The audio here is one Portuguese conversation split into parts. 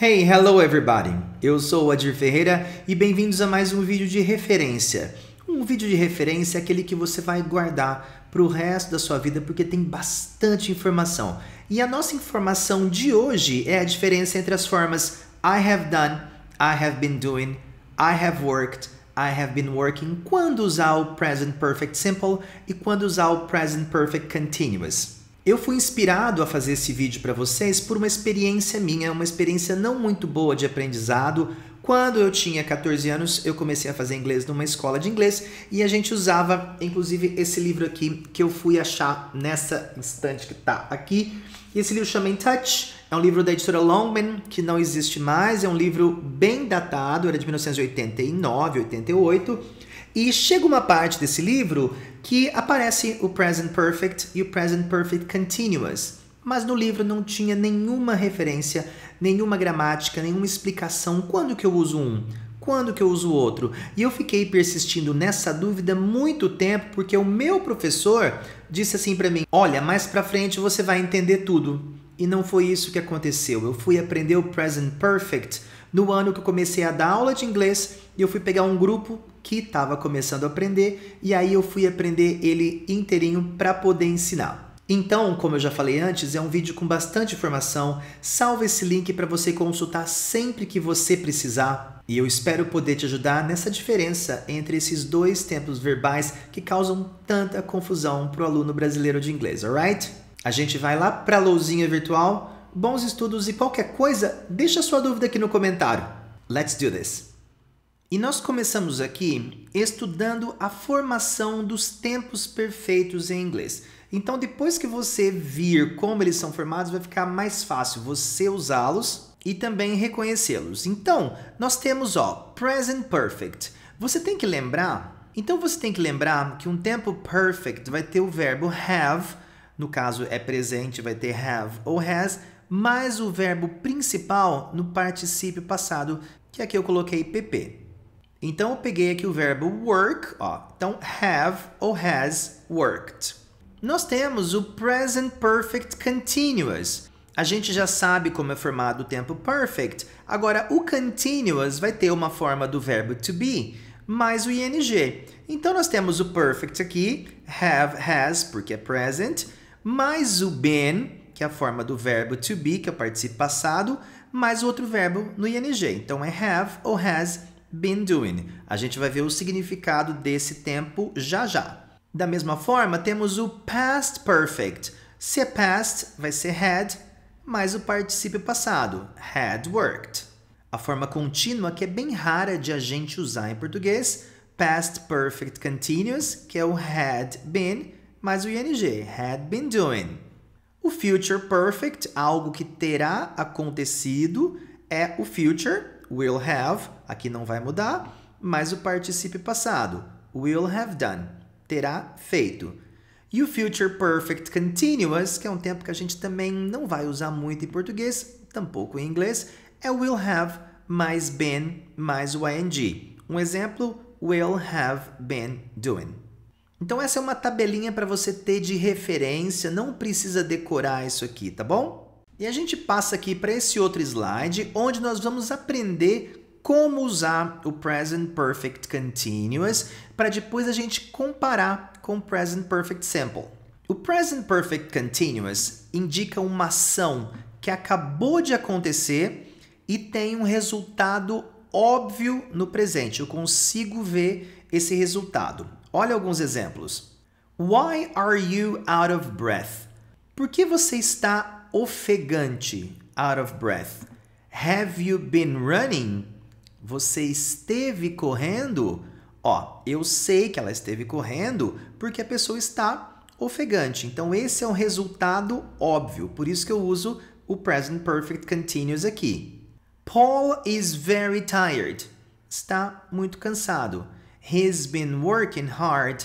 Hey, hello everybody! Eu sou o Adir Ferreira e bem-vindos a mais um vídeo de referência. Um vídeo de referência é aquele que você vai guardar para o resto da sua vida porque tem bastante informação. E a nossa informação de hoje é a diferença entre as formas I have done, I have been doing, I have worked, I have been working, quando usar o present perfect simple e quando usar o present perfect continuous. Eu fui inspirado a fazer esse vídeo para vocês por uma experiência minha, uma experiência não muito boa de aprendizado. Quando eu tinha 14 anos, eu comecei a fazer inglês numa escola de inglês e a gente usava, inclusive, esse livro aqui que eu fui achar nessa instante que está aqui. Esse livro chama In Touch, é um livro da editora Longman, que não existe mais, é um livro bem datado, era de 1989, 88. E chega uma parte desse livro que aparece o present perfect e o present perfect continuous. Mas no livro não tinha nenhuma referência, nenhuma gramática, nenhuma explicação quando que eu uso um, quando que eu uso outro. E eu fiquei persistindo nessa dúvida muito tempo porque o meu professor disse assim para mim: "Olha, mais para frente você vai entender tudo". E não foi isso que aconteceu. Eu fui aprender o present perfect no ano que eu comecei a dar aula de inglês e eu fui pegar um grupo que estava começando a aprender e aí eu fui aprender ele inteirinho para poder ensinar. Então, como eu já falei antes, é um vídeo com bastante informação. Salve esse link para você consultar sempre que você precisar. E eu espero poder te ajudar nessa diferença entre esses dois tempos verbais que causam tanta confusão para o aluno brasileiro de inglês, alright? A gente vai lá para a lousinha virtual. Bons estudos e qualquer coisa, deixa sua dúvida aqui no comentário. Let's do this! E nós começamos aqui estudando a formação dos tempos perfeitos em inglês. Então, depois que você vir como eles são formados, vai ficar mais fácil você usá-los e também reconhecê-los. Então, nós temos ó, present perfect. Você tem que lembrar, então você tem que lembrar que um tempo perfect vai ter o verbo have, no caso é presente, vai ter have ou has, mais o verbo principal no particípio passado, que é aqui eu coloquei pp. Então eu peguei aqui o verbo work, ó. Então have ou has worked. Nós temos o present perfect continuous. A gente já sabe como é formado o tempo perfect. Agora o continuous vai ter uma forma do verbo to be mais o ing. Então nós temos o perfect aqui, have, has, porque é present, mais o been, que é a forma do verbo to be, que é o participo passado, mais o outro verbo no ing. Então é have ou has been doing. A gente vai ver o significado desse tempo já já. Da mesma forma, temos o past perfect. Se é past, vai ser had, mais o particípio passado, had worked. A forma contínua, que é bem rara de a gente usar em português, past perfect continuous, que é o had been, mais o ing, had been doing. O future perfect, algo que terá acontecido, é o future will have, aqui não vai mudar, mas o participe passado, will have done, terá feito. E o Future Perfect Continuous, que é um tempo que a gente também não vai usar muito em português, tampouco em inglês, é will have mais been mais o ing. Um exemplo, will have been doing. Então essa é uma tabelinha para você ter de referência, não precisa decorar isso aqui, tá bom? E a gente passa aqui para esse outro slide, onde nós vamos aprender como usar o Present Perfect Continuous para depois a gente comparar com o Present Perfect Simple. O Present Perfect Continuous indica uma ação que acabou de acontecer e tem um resultado óbvio no presente. Eu consigo ver esse resultado. Olha alguns exemplos. Why are you out of breath? Por que você está ofegante, out of breath. Have you been running? Você esteve correndo? Ó, eu sei que ela esteve correndo porque a pessoa está ofegante. Então, esse é um resultado óbvio. Por isso que eu uso o present perfect continuous aqui. Paul is very tired. Está muito cansado. He's been working hard.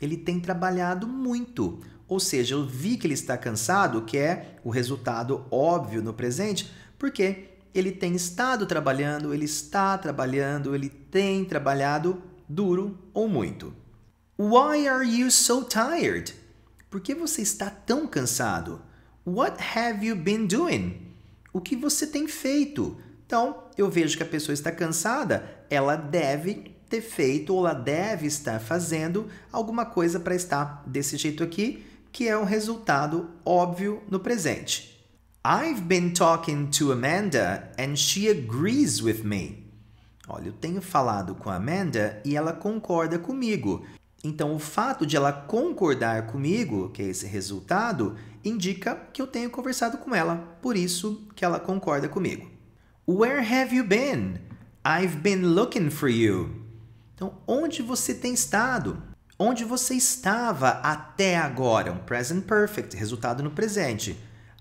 Ele tem trabalhado muito. Ou seja, eu vi que ele está cansado, que é o resultado óbvio no presente, porque ele tem estado trabalhando, ele está trabalhando, ele tem trabalhado duro ou muito. Why are you so tired? Por que você está tão cansado? What have you been doing? O que você tem feito? Então, eu vejo que a pessoa está cansada, ela deve ter feito ou ela deve estar fazendo alguma coisa para estar desse jeito aqui que é um resultado óbvio no presente. I've been talking to Amanda and she agrees with me. Olha, eu tenho falado com a Amanda e ela concorda comigo. Então, o fato de ela concordar comigo, que é esse resultado, indica que eu tenho conversado com ela, por isso que ela concorda comigo. Where have you been? I've been looking for you. Então, onde você tem estado? Onde você estava até agora? Um present perfect, resultado no presente.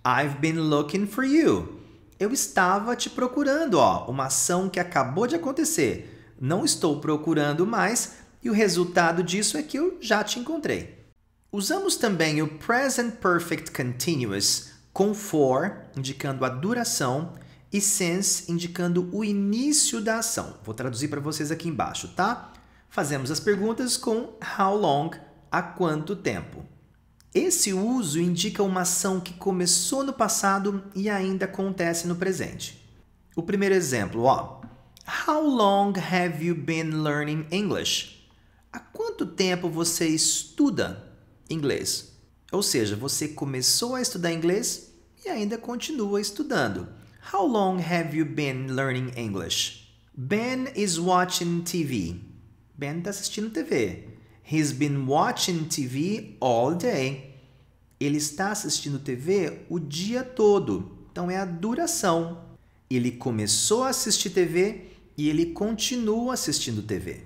I've been looking for you. Eu estava te procurando, ó, uma ação que acabou de acontecer. Não estou procurando mais e o resultado disso é que eu já te encontrei. Usamos também o present perfect continuous com for indicando a duração e since indicando o início da ação. Vou traduzir para vocês aqui embaixo, tá? fazemos as perguntas com how long, há quanto tempo. Esse uso indica uma ação que começou no passado e ainda acontece no presente. O primeiro exemplo, ó. How long have you been learning English? Há quanto tempo você estuda inglês? Ou seja, você começou a estudar inglês e ainda continua estudando. How long have you been learning English? Ben is watching TV. Ben está assistindo TV. He's been watching TV all day. Ele está assistindo TV o dia todo. Então é a duração. Ele começou a assistir TV e ele continua assistindo TV.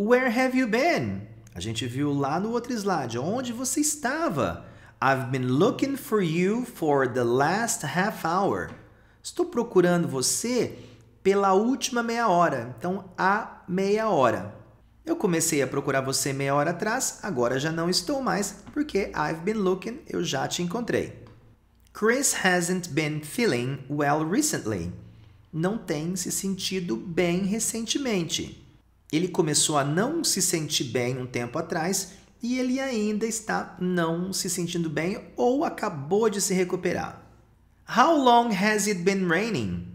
Where have you been? A gente viu lá no outro slide onde você estava. I've been looking for you for the last half hour. Estou procurando você pela última meia hora. Então, a meia hora. Eu comecei a procurar você meia hora atrás, agora já não estou mais, porque I've been looking, eu já te encontrei. Chris hasn't been feeling well recently. Não tem se sentido bem recentemente. Ele começou a não se sentir bem um tempo atrás e ele ainda está não se sentindo bem ou acabou de se recuperar. How long has it been raining?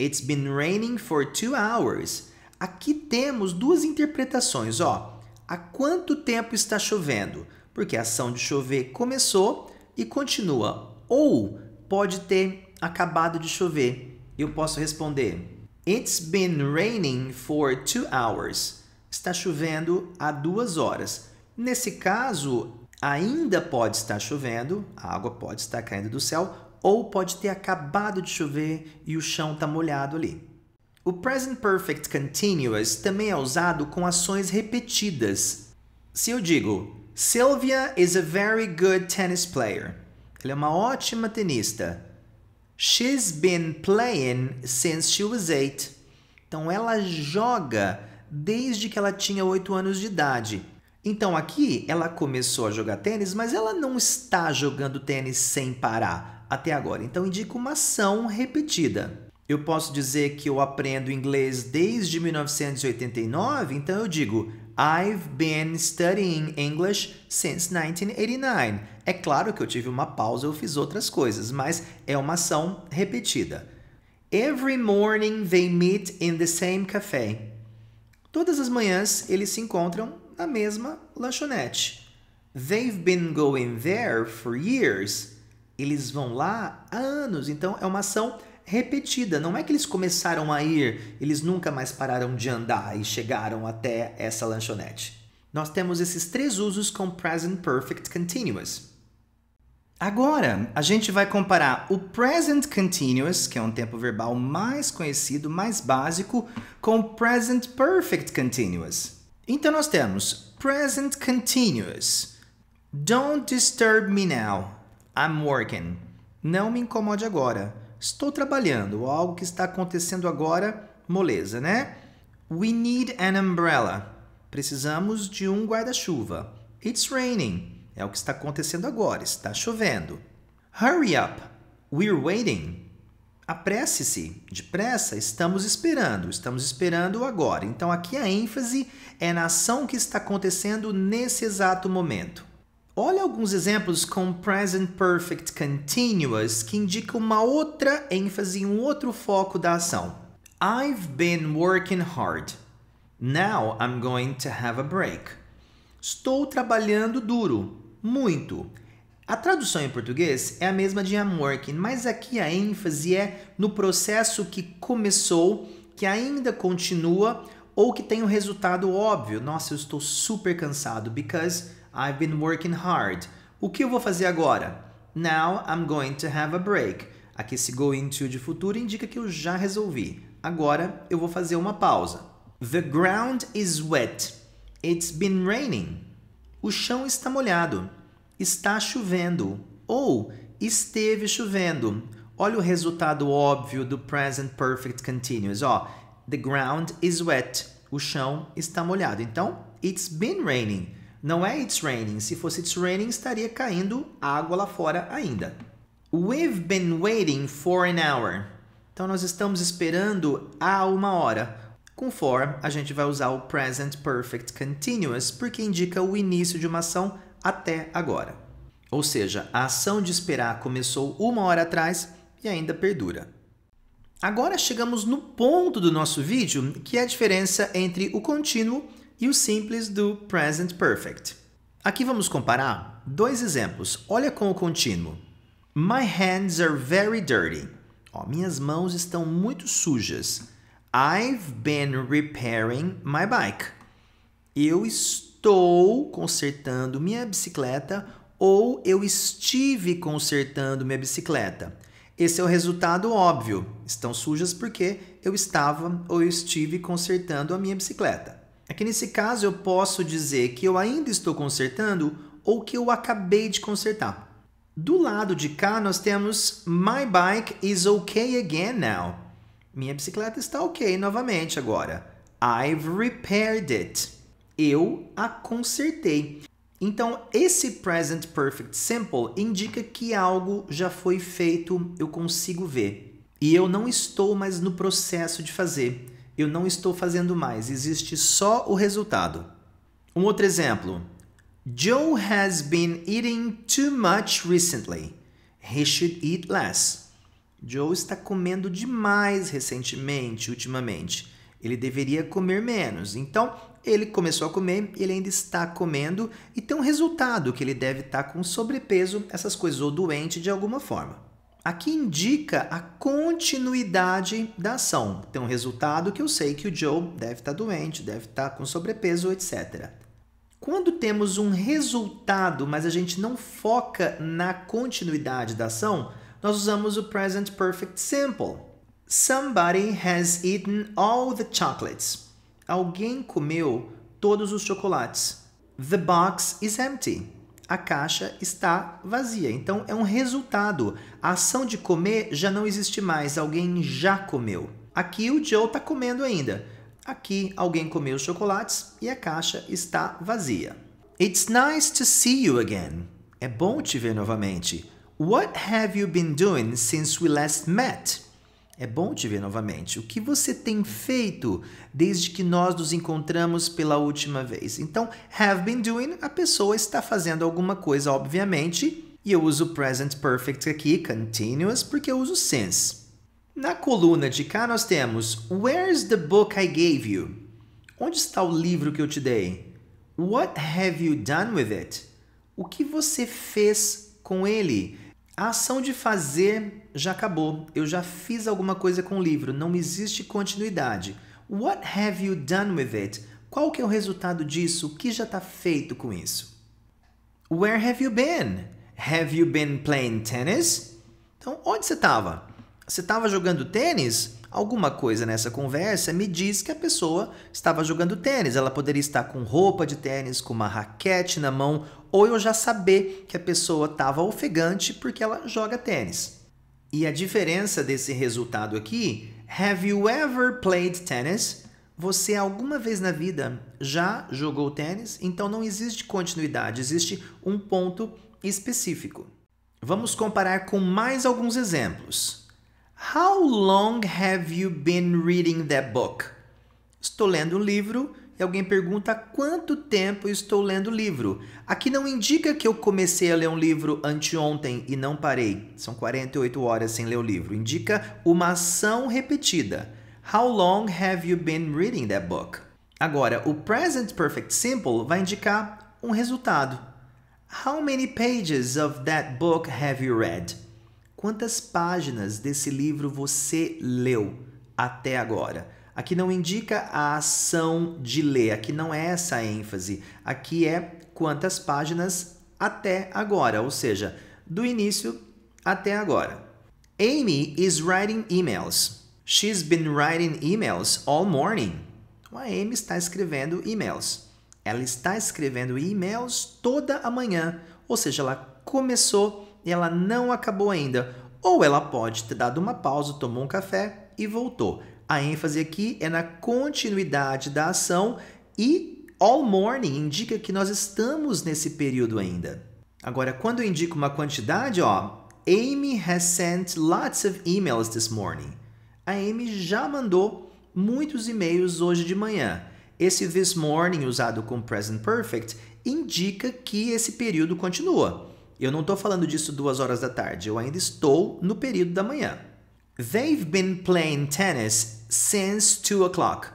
It's been raining for two hours. Aqui temos duas interpretações, ó. Há quanto tempo está chovendo? Porque a ação de chover começou e continua. Ou pode ter acabado de chover. Eu posso responder: It's been raining for two hours. Está chovendo há duas horas. Nesse caso, ainda pode estar chovendo, a água pode estar caindo do céu, ou pode ter acabado de chover e o chão está molhado ali. O present perfect continuous também é usado com ações repetidas. Se eu digo Sylvia is a very good tennis player. Ela é uma ótima tenista. She's been playing since she was eight. Então ela joga desde que ela tinha 8 anos de idade. Então aqui ela começou a jogar tênis, mas ela não está jogando tênis sem parar até agora. Então indica uma ação repetida eu posso dizer que eu aprendo inglês desde 1989, então eu digo I've been studying English since 1989. É claro que eu tive uma pausa, eu fiz outras coisas, mas é uma ação repetida. Every morning they meet in the same café. Todas as manhãs eles se encontram na mesma lanchonete. They've been going there for years. Eles vão lá há anos, então é uma ação repetida repetida. Não é que eles começaram a ir, eles nunca mais pararam de andar e chegaram até essa lanchonete. Nós temos esses três usos com present perfect continuous. Agora, a gente vai comparar o present continuous, que é um tempo verbal mais conhecido, mais básico, com o present perfect continuous. Então nós temos present continuous. Don't disturb me now. I'm working. Não me incomode agora. Estou trabalhando, algo que está acontecendo agora, moleza, né? We need an umbrella. Precisamos de um guarda-chuva. It's raining. É o que está acontecendo agora, está chovendo. Hurry up. We're waiting. Apresse-se, depressa, estamos esperando, estamos esperando agora. Então aqui a ênfase é na ação que está acontecendo nesse exato momento. Olha alguns exemplos com present perfect continuous que indicam uma outra ênfase, um outro foco da ação. I've been working hard. Now I'm going to have a break. Estou trabalhando duro, muito. A tradução em português é a mesma de I'm working, mas aqui a ênfase é no processo que começou, que ainda continua ou que tem um resultado óbvio. Nossa, eu estou super cansado because I've been working hard. O que eu vou fazer agora? Now I'm going to have a break. Aqui esse going to de futuro indica que eu já resolvi. Agora eu vou fazer uma pausa. The ground is wet. It's been raining. O chão está molhado. Está chovendo. Ou esteve chovendo. Olha o resultado óbvio do present perfect continuous. Ó, the ground is wet. O chão está molhado. Então, it's been raining. Não é it's raining. Se fosse it's raining, estaria caindo água lá fora ainda. We've been waiting for an hour. Então nós estamos esperando há uma hora. Com for, a gente vai usar o present perfect continuous porque indica o início de uma ação até agora. Ou seja, a ação de esperar começou uma hora atrás e ainda perdura. Agora chegamos no ponto do nosso vídeo, que é a diferença entre o contínuo e o simples do present perfect. Aqui vamos comparar dois exemplos. Olha com o contínuo. My hands are very dirty. Ó, minhas mãos estão muito sujas. I've been repairing my bike. Eu estou consertando minha bicicleta ou eu estive consertando minha bicicleta. Esse é o resultado óbvio. Estão sujas porque eu estava ou eu estive consertando a minha bicicleta. É que nesse caso eu posso dizer que eu ainda estou consertando ou que eu acabei de consertar. Do lado de cá nós temos My bike is okay again now. Minha bicicleta está ok novamente agora. I've repaired it. Eu a consertei. Então, esse present perfect simple indica que algo já foi feito, eu consigo ver. E eu não estou mais no processo de fazer eu não estou fazendo mais, existe só o resultado. Um outro exemplo. Joe has been eating too much recently. He should eat less. Joe está comendo demais recentemente, ultimamente. Ele deveria comer menos. Então, ele começou a comer, ele ainda está comendo e tem um resultado que ele deve estar com sobrepeso, essas coisas, ou doente de alguma forma aqui indica a continuidade da ação. tem um resultado que eu sei que o Joe deve estar tá doente, deve estar tá com sobrepeso, etc. Quando temos um resultado, mas a gente não foca na continuidade da ação, nós usamos o present perfect simple. Somebody has eaten all the chocolates. Alguém comeu todos os chocolates. The box is empty a caixa está vazia. Então é um resultado. A ação de comer já não existe mais, alguém já comeu. Aqui o Joe está comendo ainda. Aqui alguém comeu os chocolates e a caixa está vazia. It's nice to see you again. É bom te ver novamente. What have you been doing since we last met? É bom te ver novamente. O que você tem feito desde que nós nos encontramos pela última vez? Então, have been doing, a pessoa está fazendo alguma coisa, obviamente. E eu uso present perfect aqui, continuous, porque eu uso since. Na coluna de cá nós temos Where's the book I gave you? Onde está o livro que eu te dei? What have you done with it? O que você fez com ele? A ação de fazer já acabou. Eu já fiz alguma coisa com o livro. Não existe continuidade. What have you done with it? Qual que é o resultado disso? O que já está feito com isso? Where have you been? Have you been playing tennis? Então, onde você estava? Você estava jogando tênis? Alguma coisa nessa conversa me diz que a pessoa estava jogando tênis. Ela poderia estar com roupa de tênis, com uma raquete na mão, ou eu já saber que a pessoa estava ofegante porque ela joga tênis. E a diferença desse resultado aqui, have you ever played tennis? Você alguma vez na vida já jogou tênis? Então não existe continuidade, existe um ponto específico. Vamos comparar com mais alguns exemplos. How long have you been reading that book? Estou lendo um livro e alguém pergunta quanto tempo estou lendo o livro. Aqui não indica que eu comecei a ler um livro anteontem e não parei. São 48 horas sem ler o livro. Indica uma ação repetida. How long have you been reading that book? Agora, o present perfect simple vai indicar um resultado. How many pages of that book have you read? Quantas páginas desse livro você leu até agora? Aqui não indica a ação de ler, aqui não é essa a ênfase. Aqui é quantas páginas até agora, ou seja, do início até agora. Amy is writing emails. She's been writing emails all morning. Então, a Amy está escrevendo e-mails. Ela está escrevendo e-mails toda a manhã, ou seja, ela começou e ela não acabou ainda. Ou ela pode ter dado uma pausa, tomou um café e voltou. A ênfase aqui é na continuidade da ação e all morning indica que nós estamos nesse período ainda. Agora, quando eu indico uma quantidade, ó, Amy has sent lots of emails this morning. A Amy já mandou muitos e-mails hoje de manhã. Esse this morning usado com present perfect indica que esse período continua. Eu não estou falando disso duas horas da tarde, eu ainda estou no período da manhã. They've been playing tennis since two o'clock.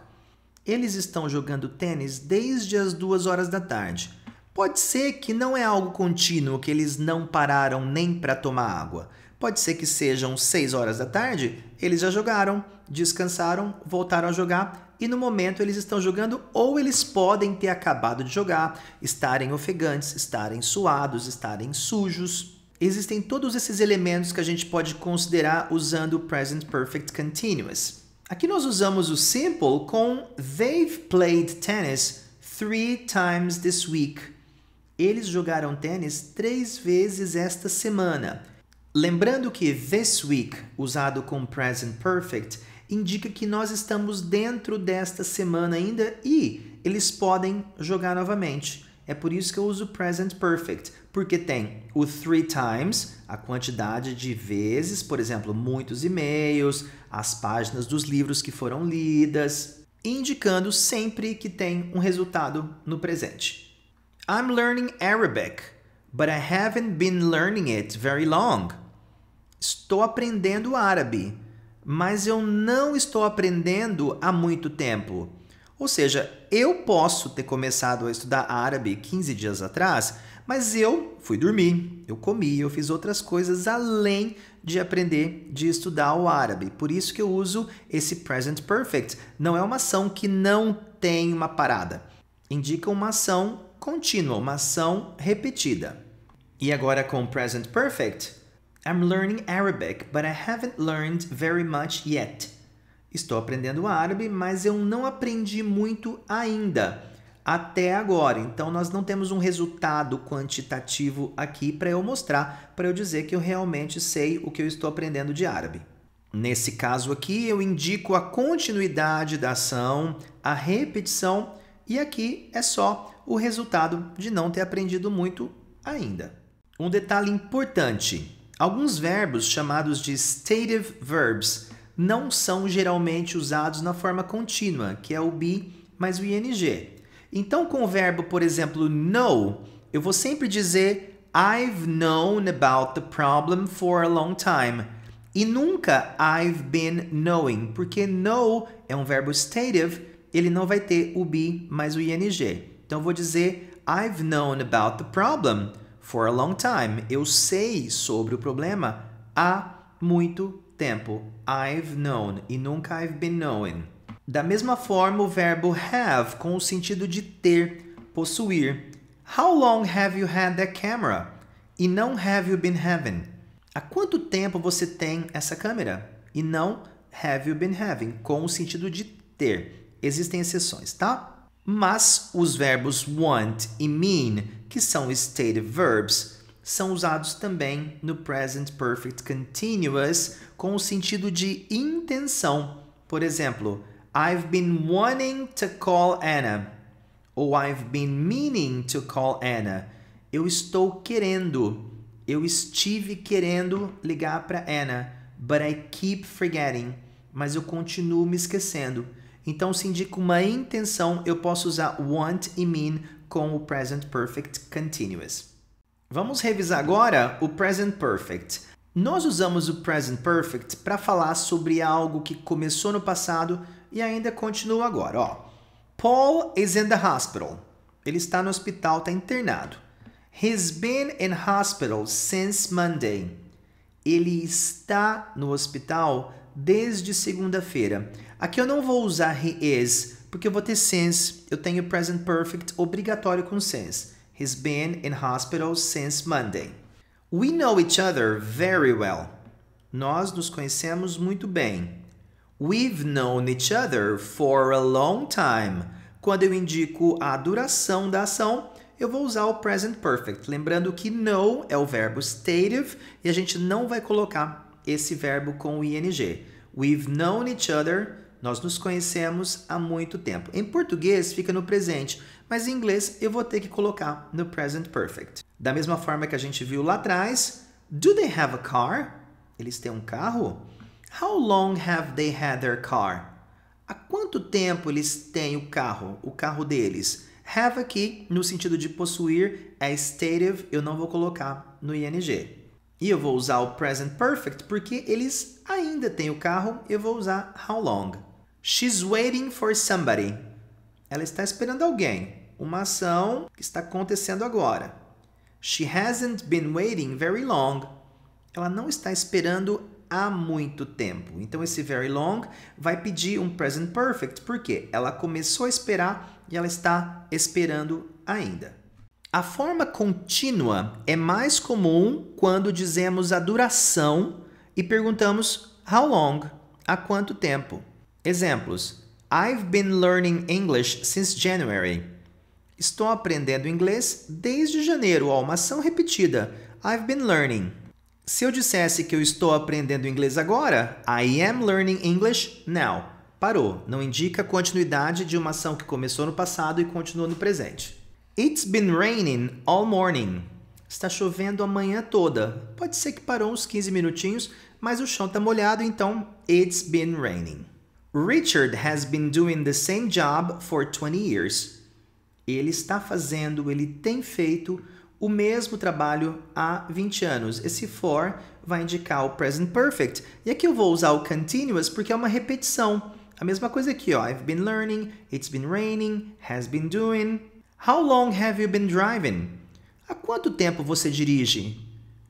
Eles estão jogando tênis desde as duas horas da tarde. Pode ser que não é algo contínuo, que eles não pararam nem para tomar água. Pode ser que sejam 6 horas da tarde, eles já jogaram, descansaram, voltaram a jogar e no momento eles estão jogando ou eles podem ter acabado de jogar, estarem ofegantes, estarem suados, estarem sujos. Existem todos esses elementos que a gente pode considerar usando o present perfect continuous. Aqui nós usamos o simple com they've played tennis three times this week. Eles jogaram tênis três vezes esta semana. Lembrando que this week, usado com present perfect, indica que nós estamos dentro desta semana ainda e eles podem jogar novamente. É por isso que eu uso present perfect, porque tem o three times, a quantidade de vezes, por exemplo, muitos e-mails, as páginas dos livros que foram lidas, indicando sempre que tem um resultado no presente. I'm learning Arabic, but I haven't been learning it very long. Estou aprendendo árabe, mas eu não estou aprendendo há muito tempo. Ou seja, eu posso ter começado a estudar árabe 15 dias atrás, mas eu fui dormir, eu comi, eu fiz outras coisas além de aprender de estudar o árabe. Por isso que eu uso esse present perfect. Não é uma ação que não tem uma parada. Indica uma ação contínua, uma ação repetida. E agora com present perfect, I'm learning Arabic, but I haven't learned very much yet. Estou aprendendo árabe, mas eu não aprendi muito ainda até agora. Então nós não temos um resultado quantitativo aqui para eu mostrar, para eu dizer que eu realmente sei o que eu estou aprendendo de árabe. Nesse caso aqui, eu indico a continuidade da ação, a repetição, e aqui é só o resultado de não ter aprendido muito ainda. Um detalhe importante: Alguns verbos, chamados de stative verbs, não são geralmente usados na forma contínua, que é o be mais o ing. Então, com o verbo, por exemplo, know, eu vou sempre dizer I've known about the problem for a long time. E nunca I've been knowing, porque know é um verbo stative, ele não vai ter o be mais o ing. Então, eu vou dizer I've known about the problem for a long time. Eu sei sobre o problema há muito tempo. I've known e nunca I've been knowing. Da mesma forma, o verbo have com o sentido de ter, possuir. How long have you had that camera? E não have you been having. Há quanto tempo você tem essa câmera? E não have you been having, com o sentido de ter. Existem exceções, tá? Mas os verbos want e mean que são state verbs, são usados também no present perfect continuous com o sentido de intenção. Por exemplo, I've been wanting to call Anna. Ou I've been meaning to call Anna. Eu estou querendo. Eu estive querendo ligar para Anna, but I keep forgetting. Mas eu continuo me esquecendo. Então, se indica uma intenção, eu posso usar want e mean com o Present Perfect Continuous. Vamos revisar agora o Present Perfect. Nós usamos o Present Perfect para falar sobre algo que começou no passado e ainda continua agora. Ó. Paul is in the hospital. Ele está no hospital, está internado. He's been in hospital since Monday. Ele está no hospital desde segunda-feira. Aqui eu não vou usar he is porque eu vou ter since, eu tenho present perfect obrigatório com since. He's been in hospital since Monday. We know each other very well. Nós nos conhecemos muito bem. We've known each other for a long time. Quando eu indico a duração da ação, eu vou usar o present perfect. Lembrando que know é o verbo stative e a gente não vai colocar esse verbo com o ing. We've known each other nós nos conhecemos há muito tempo. Em português fica no presente, mas em inglês eu vou ter que colocar no present perfect. Da mesma forma que a gente viu lá atrás, do they have a car? Eles têm um carro? How long have they had their car? Há quanto tempo eles têm o carro, o carro deles? Have aqui, no sentido de possuir, é stative, eu não vou colocar no ing. E eu vou usar o present perfect porque eles ainda têm o carro, eu vou usar how long. She's waiting for somebody. Ela está esperando alguém. Uma ação que está acontecendo agora. She hasn't been waiting very long. Ela não está esperando há muito tempo. Então, esse very long vai pedir um present perfect, porque ela começou a esperar e ela está esperando ainda. A forma contínua é mais comum quando dizemos a duração e perguntamos how long, há quanto tempo. Exemplos: I've been learning English since January. Estou aprendendo inglês desde janeiro. Ó, uma ação repetida. I've been learning. Se eu dissesse que eu estou aprendendo inglês agora, I am learning English now. Parou, não indica a continuidade de uma ação que começou no passado e continuou no presente. It's been raining all morning. Está chovendo a manhã toda. Pode ser que parou uns 15 minutinhos, mas o chão está molhado, então it's been raining. Richard has been doing the same job for 20 years. Ele está fazendo, ele tem feito o mesmo trabalho há 20 anos. Esse for vai indicar o present perfect. E aqui eu vou usar o continuous porque é uma repetição. A mesma coisa aqui, ó. I've been learning, it's been raining, has been doing. How long have you been driving? Há quanto tempo você dirige?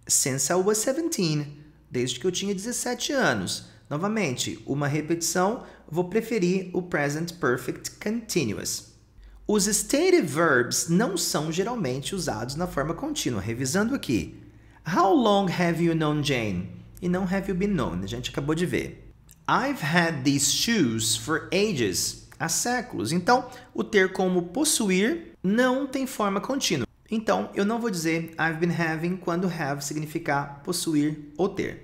Since I was 17. Desde que eu tinha 17 anos. Novamente, uma repetição vou preferir o present perfect continuous. Os stated verbs não são geralmente usados na forma contínua. Revisando aqui. How long have you known Jane? E não have you been known, a gente acabou de ver. I've had these shoes for ages. Há séculos. Então, o ter como possuir não tem forma contínua. Então, eu não vou dizer I've been having quando have significar possuir ou ter.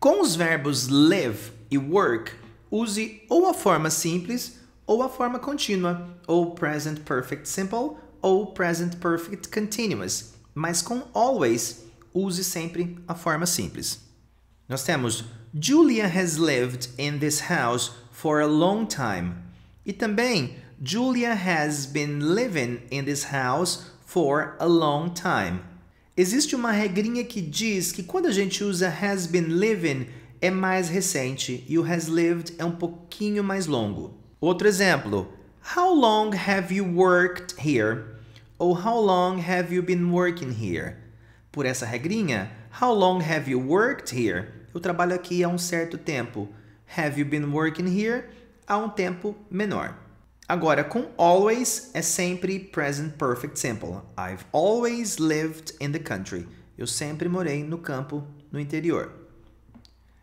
Com os verbos live e work, use ou a forma simples ou a forma contínua, ou present perfect simple ou present perfect continuous, mas com always use sempre a forma simples. Nós temos Julia has lived in this house for a long time. E também Julia has been living in this house for a long time. Existe uma regrinha que diz que quando a gente usa has been living é mais recente e o has lived é um pouquinho mais longo. Outro exemplo: How long have you worked here? Ou how long have you been working here? Por essa regrinha, how long have you worked here? Eu trabalho aqui há um certo tempo. Have you been working here? Há um tempo menor. Agora, com always é sempre present perfect simple. I've always lived in the country. Eu sempre morei no campo, no interior.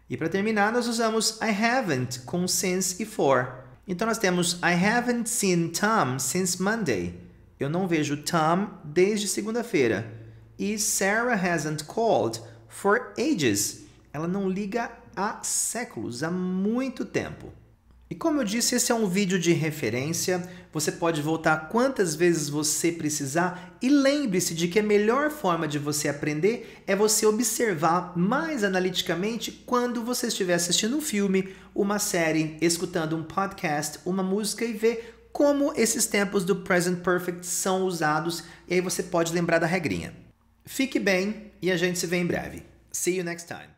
E para terminar, nós usamos I haven't com since e for. Então nós temos I haven't seen Tom since Monday. Eu não vejo Tom desde segunda-feira. E Sarah hasn't called for ages. Ela não liga há séculos, há muito tempo. E como eu disse, esse é um vídeo de referência, você pode voltar quantas vezes você precisar e lembre-se de que a melhor forma de você aprender é você observar mais analiticamente quando você estiver assistindo um filme, uma série, escutando um podcast, uma música e ver como esses tempos do present perfect são usados e aí você pode lembrar da regrinha. Fique bem e a gente se vê em breve. See you next time.